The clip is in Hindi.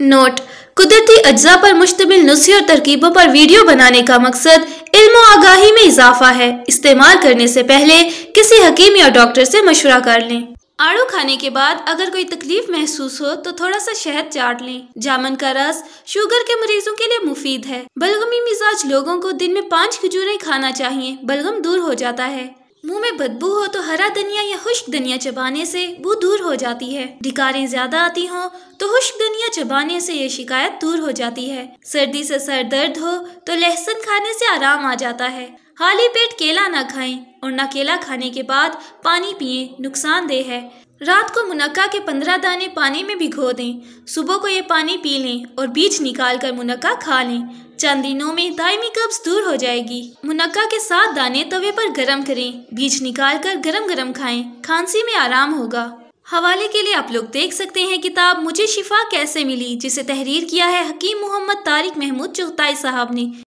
नोट कुदरती अज्जा पर मुश्तमिल नुस्खे और तरकीबों पर वीडियो बनाने का मकसद इल्म आगाही में इजाफा है इस्तेमाल करने से पहले किसी हकीम या डॉक्टर से मशवरा कर लें आड़ू खाने के बाद अगर कोई तकलीफ महसूस हो तो थोड़ा सा शहद चाट लें जामन का रस शुगर के मरीजों के लिए मुफीद है बलगमी मिजाज लोगों को दिन में पाँच खजूरें खाना चाहिए बलगम दूर हो जाता है मुंह में बदबू हो तो हरा धनिया या खुश्क धनिया चबाने से बू दूर हो जाती है डिकारें ज्यादा आती हो तो खुश्क धनिया चबाने से ये शिकायत दूर हो जाती है सर्दी से सर दर्द हो तो लहसुन खाने से आराम आ जाता है खाली पेट केला ना खाएं और ना केला खाने के बाद पानी पिए नुकसानदेह है रात को मुनक्का के पंद्रह दाने पानी में भिगो दें सुबह को ये पानी पी लें और बीज निकाल कर मुनक्का खा लें चंद दिनों में दायमी कब्ज दूर हो जाएगी मुनक्का के साथ दाने तवे पर गर्म करें बीज निकाल कर गरम गरम खाएं खांसी में आराम होगा हवाले के लिए आप लोग देख सकते हैं किताब मुझे शिफा कैसे मिली जिसे तहरीर किया है हकीम मोहम्मद तारिक महमूद चुगताई साहब ने